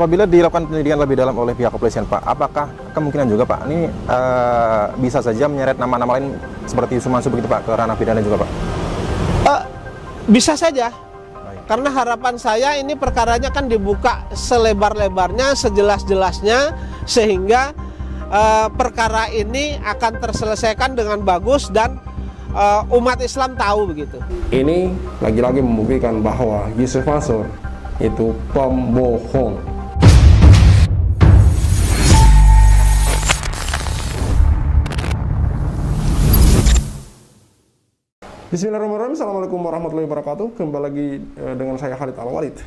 Apabila dilakukan penyelidikan lebih dalam oleh pihak kepolisian, Pak, apakah kemungkinan juga, Pak, ini uh, bisa saja menyeret nama-nama lain seperti Sumansu begitu, Pak, ke ranah pidana juga, Pak? Uh, bisa saja, karena harapan saya ini perkaranya kan dibuka selebar-lebarnya, sejelas-jelasnya, sehingga e, perkara ini akan terselesaikan dengan bagus dan e, umat Islam tahu begitu. Ini lagi-lagi membuktikan bahwa Yusuf Mansur itu pembohong. Bismillahirrahmanirrahim. Assalamualaikum warahmatullahi wabarakatuh. Kembali lagi eh, dengan saya Khalid Al-Walid.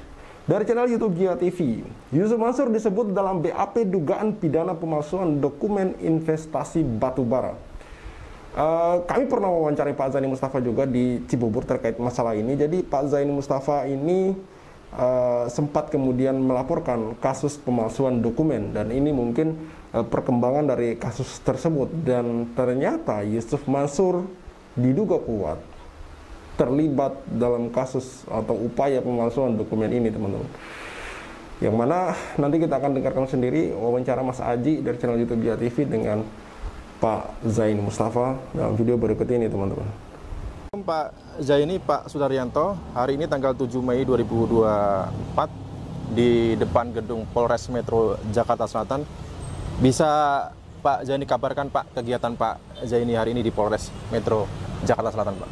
Dari channel YouTube Gia TV, Yusuf Mansur disebut dalam BAP dugaan pidana pemalsuan dokumen investasi batubara. Uh, eh, kami pernah mewawancarai Pak Zaini Mustafa juga di Cibubur terkait masalah ini. Jadi Pak Zaini Mustafa ini uh, sempat kemudian melaporkan kasus pemalsuan dokumen dan ini mungkin uh, perkembangan dari kasus tersebut dan ternyata Yusuf Mansur diduga kuat terlibat dalam kasus atau upaya pemalsuan dokumen ini, teman-teman. Yang mana nanti kita akan dengarkan sendiri wawancara Mas Aji dari channel YouTube Bia TV dengan Pak Zain Mustafa dalam video berikut ini, teman-teman. Pak Zaini, Pak Sudaryanto, hari ini tanggal 7 Mei 2024 di depan gedung Polres Metro Jakarta Selatan. Bisa Pak Zaini kabarkan Pak kegiatan Pak Zaini hari ini di Polres Metro Jakarta Selatan Pak.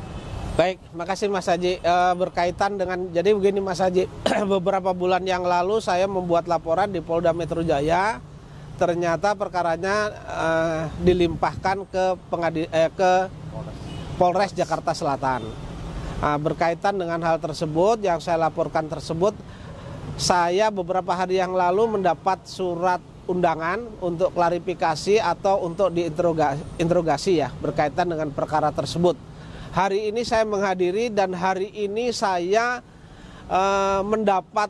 Baik, makasih Mas Haji. E, berkaitan dengan jadi begini Mas Haji, beberapa bulan yang lalu saya membuat laporan di Polda Metro Jaya. Ternyata perkaranya e, dilimpahkan ke pengadil eh, ke Polres Jakarta Selatan. E, berkaitan dengan hal tersebut yang saya laporkan tersebut, saya beberapa hari yang lalu mendapat surat undangan untuk klarifikasi atau untuk diinterogasi ya berkaitan dengan perkara tersebut hari ini saya menghadiri dan hari ini saya e, mendapat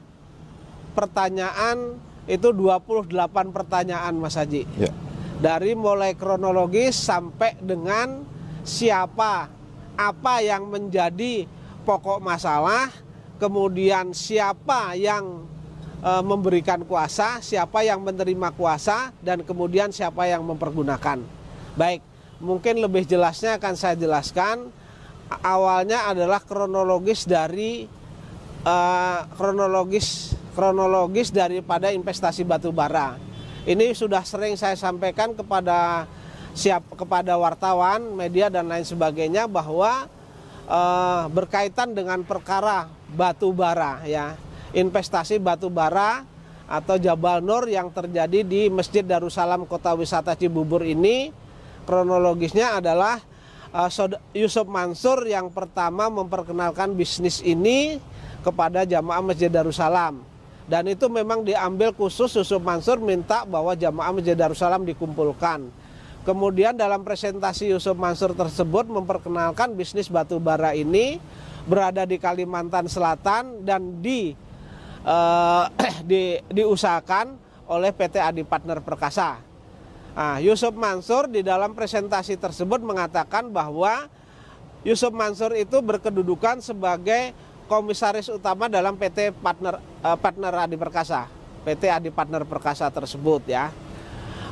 pertanyaan itu 28 pertanyaan Mas Haji. Ya. Dari mulai kronologis sampai dengan siapa, apa yang menjadi pokok masalah, kemudian siapa yang eh, memberikan kuasa, siapa yang menerima kuasa dan kemudian siapa yang mempergunakan. Baik, mungkin lebih jelasnya akan saya jelaskan awalnya adalah kronologis dari uh, kronologis kronologis daripada investasi batu bara. Ini sudah sering saya sampaikan kepada siap kepada wartawan, media dan lain sebagainya bahwa uh, berkaitan dengan perkara batu bara ya. Investasi batu bara atau Jabal Nur yang terjadi di Masjid Darussalam Kota Wisata Cibubur ini kronologisnya adalah Eh, Yusuf Mansur yang pertama memperkenalkan bisnis ini kepada jamaah Masjid Darussalam. Dan itu memang diambil khusus Yusuf Mansur minta bahwa jamaah Masjid Darussalam dikumpulkan. Kemudian dalam presentasi Yusuf Mansur tersebut memperkenalkan bisnis batu bara ini berada di Kalimantan Selatan dan di, uh, di diusahakan oleh PT Adi Partner Perkasa. Nah, Yusuf Mansur di dalam presentasi tersebut mengatakan bahwa Yusuf Mansur itu berkedudukan sebagai komisaris utama dalam PT Partner eh, Partner Adi Perkasa, PT Adi Partner Perkasa tersebut ya.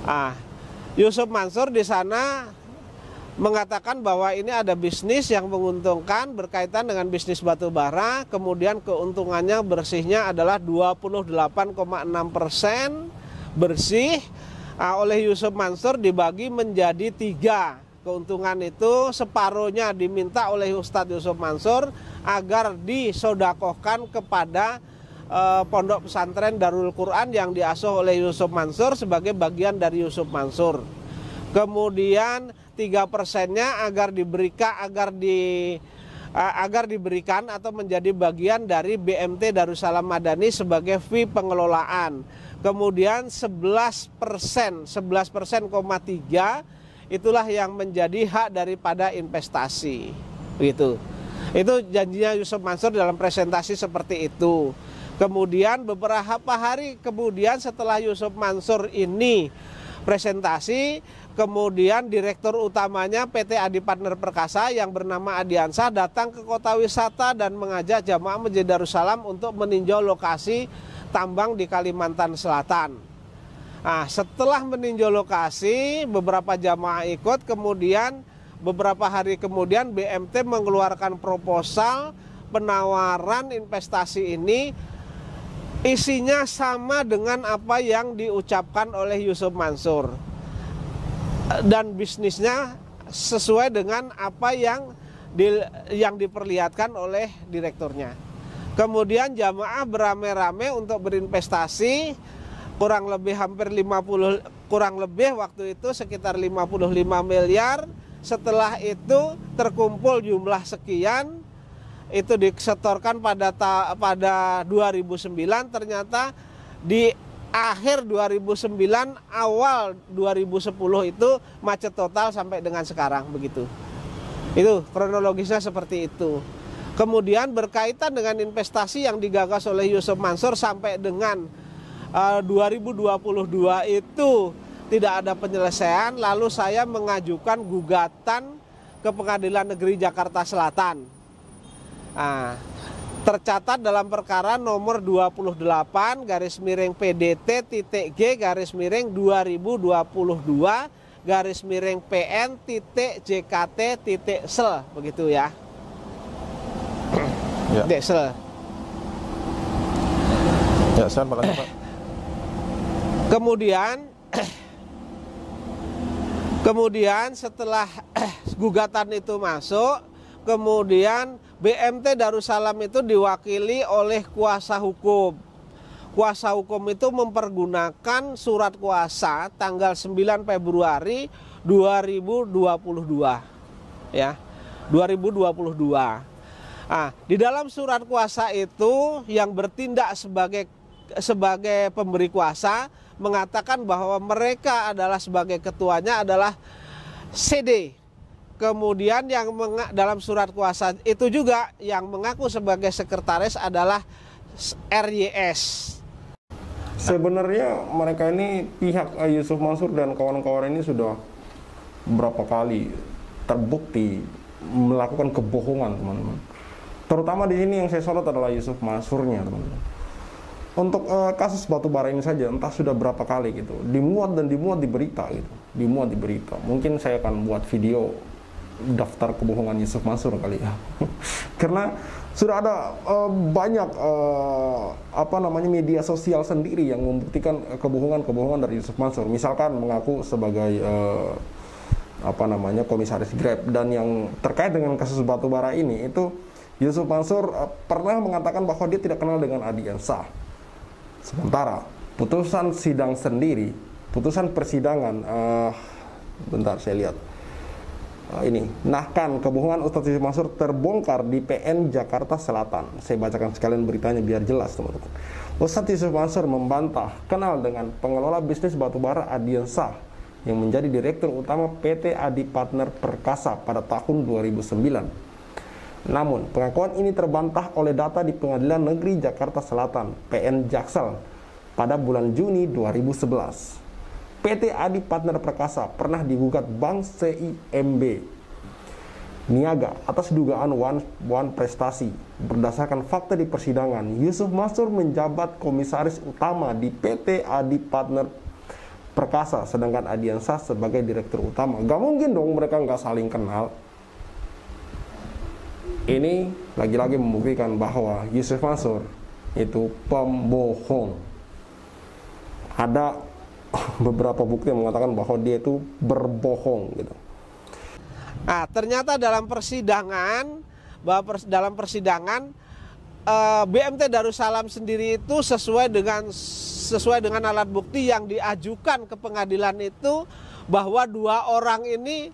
Ah, Yusuf Mansur di sana mengatakan bahwa ini ada bisnis yang menguntungkan berkaitan dengan bisnis batu bara, kemudian keuntungannya bersihnya adalah 28,6 persen bersih Ah, oleh Yusuf Mansur dibagi menjadi tiga keuntungan itu separuhnya diminta oleh Ustadz Yusuf Mansur agar disodakohkan kepada eh, pondok pesantren Darul Quran yang diasuh oleh Yusuf Mansur sebagai bagian dari Yusuf Mansur. Kemudian tiga persennya agar diberikan agar di eh, agar diberikan atau menjadi bagian dari BMT Darussalam Madani sebagai fee pengelolaan Kemudian 11 persen, 11 persen koma tiga itulah yang menjadi hak daripada investasi, Begitu. Itu janjinya Yusuf Mansur dalam presentasi seperti itu. Kemudian beberapa hari kemudian setelah Yusuf Mansur ini presentasi, kemudian direktur utamanya PT Adi Partner Perkasa yang bernama Adiansa datang ke kota wisata dan mengajak jamaah Masjid Darussalam untuk meninjau lokasi tambang di Kalimantan Selatan. Nah, setelah meninjau lokasi, beberapa jamaah ikut, kemudian beberapa hari kemudian BMT mengeluarkan proposal penawaran investasi ini isinya sama dengan apa yang diucapkan oleh Yusuf Mansur dan bisnisnya sesuai dengan apa yang di, yang diperlihatkan oleh direkturnya. Kemudian jamaah beramai-ramai untuk berinvestasi kurang lebih hampir 50 kurang lebih waktu itu sekitar 55 miliar. Setelah itu terkumpul jumlah sekian itu disetorkan pada ta, pada 2009 ternyata di akhir 2009 awal 2010 itu macet total sampai dengan sekarang begitu. Itu kronologisnya seperti itu. Kemudian berkaitan dengan investasi yang digagas oleh Yusuf Mansur sampai dengan eh, uh, 2022 itu tidak ada penyelesaian, lalu saya mengajukan gugatan ke Pengadilan Negeri Jakarta Selatan. Nah, tercatat dalam perkara nomor 28 garis miring PDT titik G garis miring 2022 garis miring PN titik JKT titik sel begitu ya. Ya. Ya, saya Pak. Kemudian Kemudian setelah gugatan itu masuk, kemudian BMT Darussalam itu diwakili oleh kuasa hukum. Kuasa hukum itu mempergunakan surat kuasa tanggal 9 Februari 2022. Ya. 2022. Nah, di dalam surat kuasa itu yang bertindak sebagai sebagai pemberi kuasa mengatakan bahwa mereka adalah sebagai ketuanya adalah CD. Kemudian yang dalam surat kuasa itu juga yang mengaku sebagai sekretaris adalah RYS. Sebenarnya mereka ini pihak eh, Yusuf Mansur dan kawan-kawan ini sudah berapa kali terbukti melakukan kebohongan, teman-teman Terutama di sini yang saya sorot adalah Yusuf Mansurnya teman-teman. Untuk uh, kasus batu bara ini saja, entah sudah berapa kali gitu, dimuat dan dimuat di berita gitu, dimuat di berita. Mungkin saya akan buat video daftar kebohongan Yusuf Mansur kali ya. Karena sudah ada uh, banyak uh, apa namanya media sosial sendiri yang membuktikan kebohongan-kebohongan dari Yusuf Mansur. Misalkan mengaku sebagai uh, apa namanya komisaris Grab dan yang terkait dengan kasus batu bara ini itu Yusuf Mansur eh, pernah mengatakan bahwa dia tidak kenal dengan Adi Ensa. Sementara putusan sidang sendiri, putusan persidangan, uh, bentar saya lihat. Uh, ini, nahkan kebohongan Ustadz Yusuf Mansur terbongkar di PN Jakarta Selatan. Saya bacakan sekalian beritanya biar jelas teman-teman. Ustadz Yusuf Mansur membantah kenal dengan pengelola bisnis batubara Adiansah yang menjadi direktur utama PT Adi Partner Perkasa pada tahun 2009. Namun, pengakuan ini terbantah oleh data di Pengadilan Negeri Jakarta Selatan, PN Jaksel, pada bulan Juni 2011. PT Adi Partner Perkasa pernah digugat Bank CIMB Niaga atas dugaan one, one prestasi. Berdasarkan fakta di persidangan, Yusuf Mansur menjabat komisaris utama di PT Adi Partner Perkasa, sedangkan Adiansa sebagai direktur utama. Gak mungkin dong mereka nggak saling kenal. Ini lagi-lagi membuktikan bahwa Yusuf Mansur itu pembohong. Ada beberapa bukti yang mengatakan bahwa dia itu berbohong gitu. Nah, ternyata dalam persidangan bahwa pers dalam persidangan eh, BMT Darussalam sendiri itu sesuai dengan sesuai dengan alat bukti yang diajukan ke pengadilan itu bahwa dua orang ini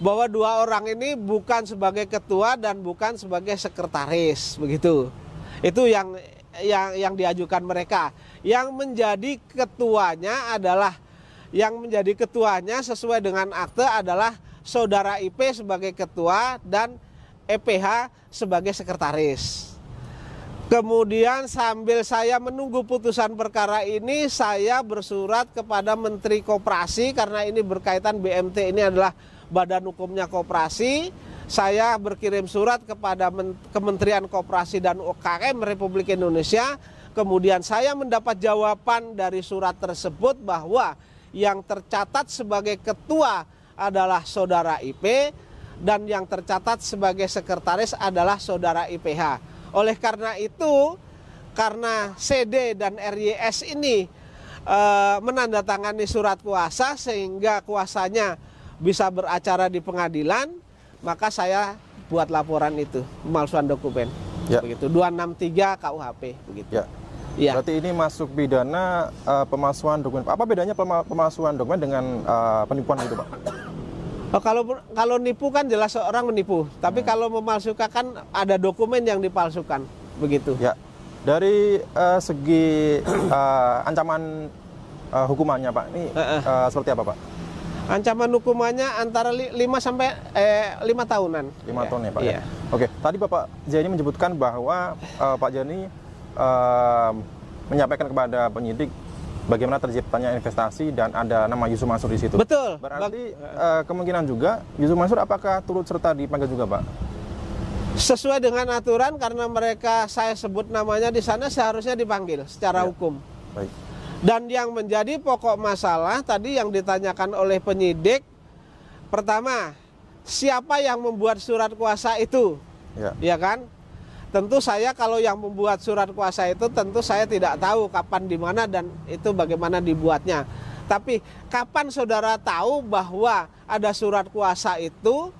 bahwa dua orang ini bukan sebagai ketua dan bukan sebagai sekretaris begitu. Itu yang yang yang diajukan mereka. Yang menjadi ketuanya adalah yang menjadi ketuanya sesuai dengan akte adalah saudara IP sebagai ketua dan EPH sebagai sekretaris. Kemudian sambil saya menunggu putusan perkara ini saya bersurat kepada Menteri Koperasi karena ini berkaitan BMT ini adalah badan hukumnya Kooperasi, saya berkirim surat kepada Kementerian Kooperasi dan UKM Republik Indonesia. Kemudian saya mendapat jawaban dari surat tersebut bahwa yang tercatat sebagai ketua adalah saudara IP dan yang tercatat sebagai sekretaris adalah saudara IPH. Oleh karena itu, karena CD dan RYS ini e, menandatangani surat kuasa sehingga kuasanya bisa beracara di pengadilan, maka saya buat laporan itu pemalsuan dokumen. Ya. Begitu 263 KUHP begitu. Ya. Ya. Berarti ini masuk pidana uh, pemalsuan dokumen. Apa bedanya pemalsuan dokumen dengan uh, penipuan itu, Pak? Oh, kalau kalau nipu kan jelas seorang menipu, tapi hmm. kalau memalsukan kan ada dokumen yang dipalsukan, begitu. Ya. Dari uh, segi uh, ancaman uh, hukumannya, Pak, ini uh, seperti apa, Pak? Ancaman hukumannya antara 5 sampai eh, 5 tahunan. 5 iya. tahun ya, Pak. Ya? Iya. Oke, tadi Bapak Jani menyebutkan bahwa uh, Pak Jani uh, eh, menyampaikan kepada penyidik bagaimana terciptanya investasi dan ada nama Yusuf Mansur di situ. Betul. Berarti bang, uh, eh, kemungkinan juga Yusuf Mansur apakah turut serta dipanggil juga, Pak? Sesuai dengan aturan karena mereka saya sebut namanya di sana seharusnya dipanggil secara ya. hukum. Baik. Dan yang menjadi pokok masalah tadi yang ditanyakan oleh penyidik, pertama, siapa yang membuat surat kuasa itu? Ya, ya kan? Tentu saya kalau yang membuat surat kuasa itu tentu saya tidak tahu kapan di mana dan itu bagaimana dibuatnya. Tapi kapan saudara tahu bahwa ada surat kuasa itu?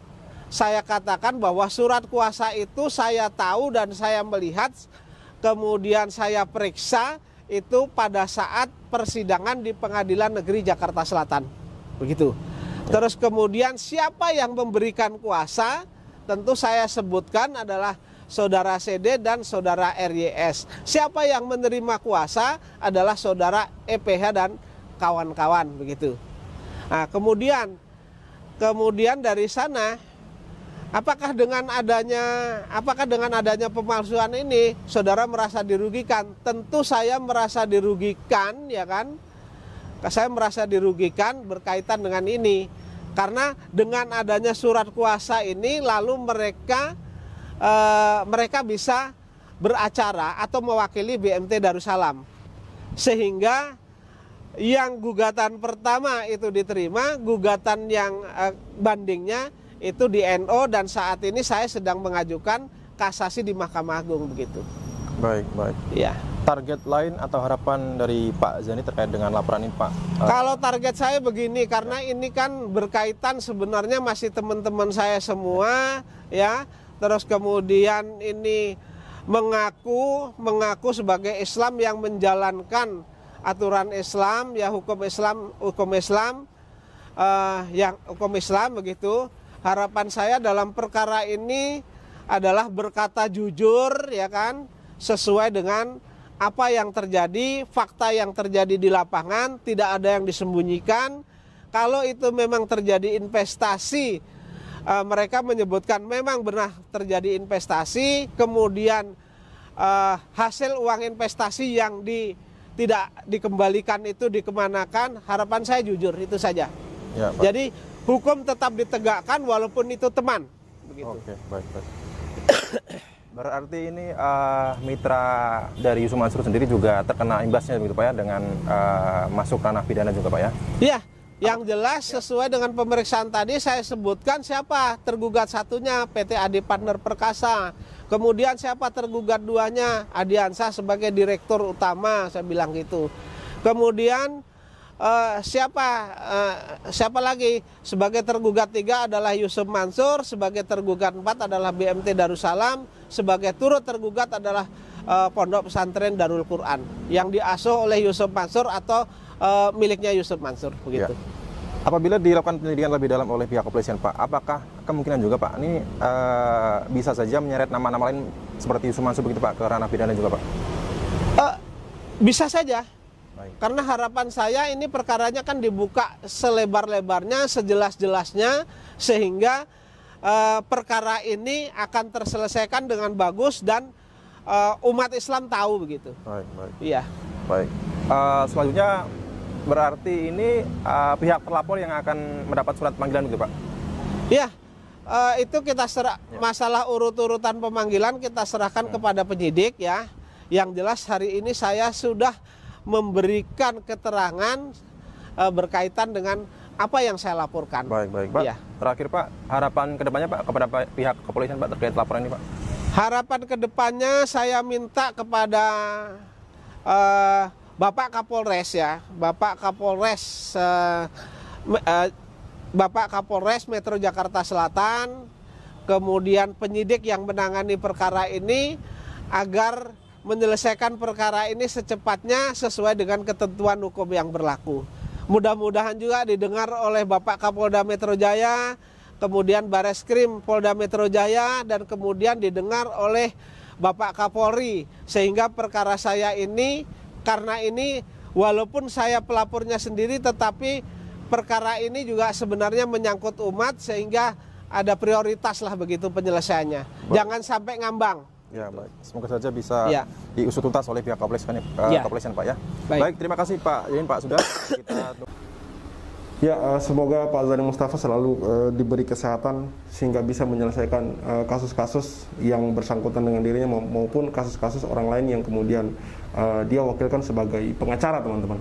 Saya katakan bahwa surat kuasa itu saya tahu dan saya melihat kemudian saya periksa itu pada saat persidangan di Pengadilan Negeri Jakarta Selatan. Begitu. Terus kemudian siapa yang memberikan kuasa? Tentu saya sebutkan adalah saudara CD dan saudara RYS. Siapa yang menerima kuasa adalah saudara EPH dan kawan-kawan begitu. Nah, kemudian kemudian dari sana Apakah dengan adanya apakah dengan adanya pemalsuan ini saudara merasa dirugikan? Tentu saya merasa dirugikan ya kan? Saya merasa dirugikan berkaitan dengan ini. Karena dengan adanya surat kuasa ini lalu mereka e, mereka bisa beracara atau mewakili BMT Darussalam. Sehingga yang gugatan pertama itu diterima, gugatan yang e, bandingnya itu di NO dan saat ini saya sedang mengajukan kasasi di Mahkamah Agung begitu. Baik, baik. Ya. Target lain atau harapan dari Pak Zani terkait dengan laporan ini, Pak? Eh, Kalau target saya begini, karena ini kan berkaitan sebenarnya masih teman-teman saya semua, ya. Terus kemudian ini mengaku mengaku sebagai Islam yang menjalankan aturan Islam, ya hukum Islam, hukum Islam, uh, yang hukum Islam begitu harapan saya dalam perkara ini adalah berkata jujur ya kan sesuai dengan apa yang terjadi, fakta yang terjadi di lapangan, tidak ada yang disembunyikan. Kalau itu memang terjadi investasi, e, mereka menyebutkan memang benar terjadi investasi, kemudian e, hasil uang investasi yang di, tidak dikembalikan itu dikemanakan. Harapan saya jujur itu saja. Ya, Pak. Jadi hukum tetap ditegakkan walaupun itu teman. Begitu. Oke, baik, baik. Berarti ini uh, mitra dari Yusuf Mansur sendiri juga terkena imbasnya begitu Pak ya dengan uh, masuk ranah pidana juga Pak ya? Iya, yang jelas sesuai dengan pemeriksaan tadi saya sebutkan siapa tergugat satunya PT Adi Partner Perkasa. Kemudian siapa tergugat duanya Adiansa sebagai direktur utama saya bilang gitu. Kemudian uh, siapa uh, siapa lagi sebagai tergugat tiga adalah Yusuf Mansur, sebagai tergugat empat adalah BMT Darussalam, sebagai turut tergugat adalah uh, Pondok Pesantren Darul Quran yang diasuh oleh Yusuf Mansur atau uh, miliknya Yusuf Mansur begitu. Ya. Apabila dilakukan penyelidikan lebih dalam oleh pihak kepolisian, Pak, apakah kemungkinan juga Pak ini uh, bisa saja menyeret nama-nama lain seperti Yusuf Mansur begitu Pak ke ranah pidana juga Pak? Uh, bisa saja, Baik. Karena harapan saya ini perkaranya kan dibuka selebar-lebarnya, sejelas-jelasnya, sehingga uh, perkara ini akan terselesaikan dengan bagus dan uh, umat Islam tahu begitu. Baik, baik. Iya. Baik. Uh, selanjutnya berarti ini uh, pihak pelapor yang akan mendapat surat panggilan begitu, Pak? Iya. Uh, itu kita serah ya. masalah urut-urutan pemanggilan kita serahkan ya. kepada penyidik ya. Yang jelas hari ini saya sudah memberikan keterangan e, berkaitan dengan apa yang saya laporkan. Baik, baik, Pak. Ya. Terakhir, Pak, harapan kedepannya, Pak, kepada pihak kepolisian, Pak, terkait laporan ini, Pak. Harapan kedepannya saya minta kepada e, Bapak Kapolres ya, Bapak Kapolres, e, e, Bapak Kapolres Metro Jakarta Selatan, kemudian penyidik yang menangani perkara ini agar menyelesaikan perkara ini secepatnya sesuai dengan ketentuan hukum yang berlaku. Mudah-mudahan juga didengar oleh Bapak Kapolda Metro Jaya, kemudian Bareskrim Polda Metro Jaya, dan kemudian didengar oleh Bapak Kapolri, sehingga perkara saya ini karena ini walaupun saya pelapornya sendiri, tetapi perkara ini juga sebenarnya menyangkut umat, sehingga ada prioritas lah begitu penyelesaiannya. Jangan sampai ngambang. Ya gitu. baik, semoga saja bisa ya. diusut tuntas oleh pihak kepolisian, uh, eh, ya. kepolisian Pak ya. Baik. baik, terima kasih Pak Yain Pak sudah kita. Ya, eh, semoga Pak Zani Mustafa selalu uh, diberi kesehatan sehingga bisa menyelesaikan kasus-kasus uh, yang bersangkutan dengan dirinya maupun kasus-kasus orang lain yang kemudian uh, dia wakilkan sebagai pengacara teman-teman.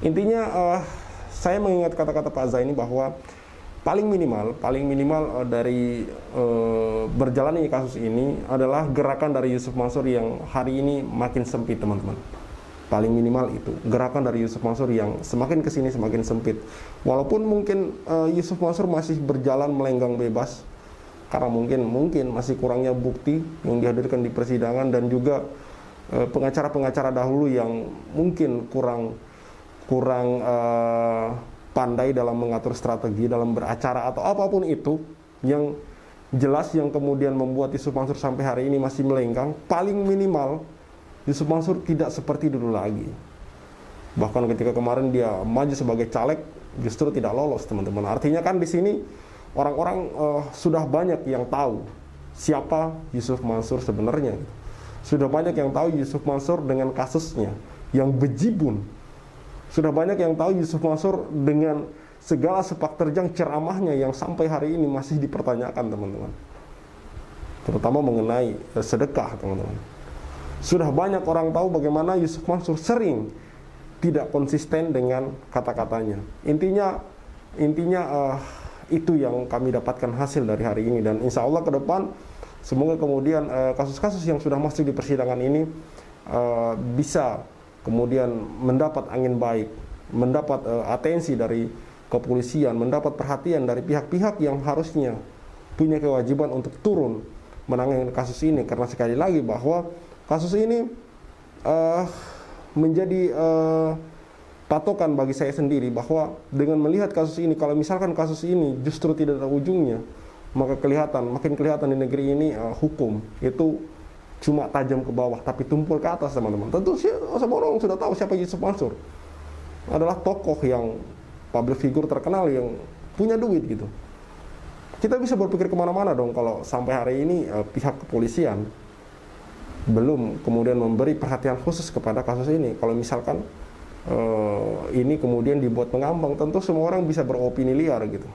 Intinya uh, saya mengingat kata-kata Pak Zaini bahwa paling minimal paling minimal eh, dari uh, eh, berjalannya kasus ini adalah gerakan dari Yusuf Mansur yang hari ini makin sempit teman-teman paling minimal itu gerakan dari Yusuf Mansur yang semakin kesini semakin sempit walaupun mungkin uh, Yusuf Mansur masih berjalan melenggang bebas karena mungkin mungkin masih kurangnya bukti yang dihadirkan di persidangan dan juga pengacara-pengacara dahulu yang mungkin kurang kurang uh, pandai dalam mengatur strategi, dalam beracara atau apapun itu yang jelas yang kemudian membuat Yusuf Mansur sampai hari ini masih melenggang paling minimal Yusuf Mansur tidak seperti dulu lagi. Bahkan ketika kemarin dia maju sebagai caleg justru tidak lolos, teman-teman. Artinya kan di sini orang-orang uh, sudah banyak yang tahu siapa Yusuf Mansur sebenarnya. Sudah banyak yang tahu Yusuf Mansur dengan kasusnya yang bejibun sudah banyak yang tahu Yusuf Mansur dengan segala sepak terjang ceramahnya yang sampai hari ini masih dipertanyakan teman-teman. Terutama mengenai eh, sedekah teman-teman. Sudah banyak orang tahu bagaimana Yusuf Mansur sering tidak konsisten dengan kata-katanya. Intinya intinya uh, itu yang kami dapatkan hasil dari hari ini dan insya Allah ke depan semoga kemudian eh, kasus-kasus uh, yang sudah masuk di persidangan ini uh, bisa kemudian mendapat angin baik, mendapat uh, atensi dari kepolisian, mendapat perhatian dari pihak-pihak yang harusnya punya kewajiban untuk turun menangani kasus ini karena sekali lagi bahwa kasus ini uh, menjadi uh, patokan bagi saya sendiri bahwa dengan melihat kasus ini kalau misalkan kasus ini justru tidak ada ujungnya maka kelihatan makin kelihatan di negeri ini uh, hukum itu cuma tajam ke bawah tapi tumpul ke atas teman-teman tentu semua orang sudah tahu siapa Yusuf Mansur adalah tokoh yang public figure terkenal yang punya duit gitu kita bisa berpikir kemana-mana dong kalau sampai hari ini eh, pihak kepolisian belum kemudian memberi perhatian khusus kepada kasus ini kalau misalkan eh, ini kemudian dibuat mengambang tentu semua orang bisa beropini liar gitu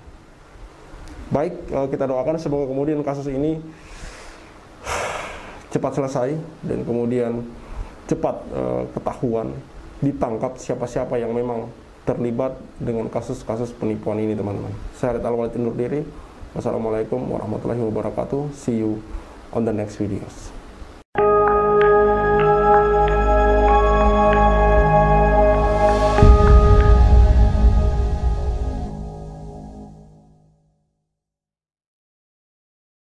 baik eh, kita doakan semoga kemudian kasus ini cepat selesai dan kemudian cepat uh, ketahuan ditangkap siapa-siapa yang memang terlibat dengan kasus-kasus penipuan ini teman-teman. Saya Rita Alwalid undur diri. Wassalamualaikum warahmatullahi wabarakatuh. See you on the next videos.